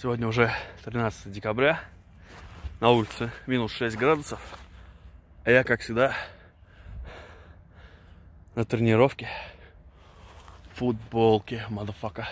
Сегодня уже 13 декабря. На улице минус 6 градусов. А я, как всегда, на тренировке. Футболке, мадафака.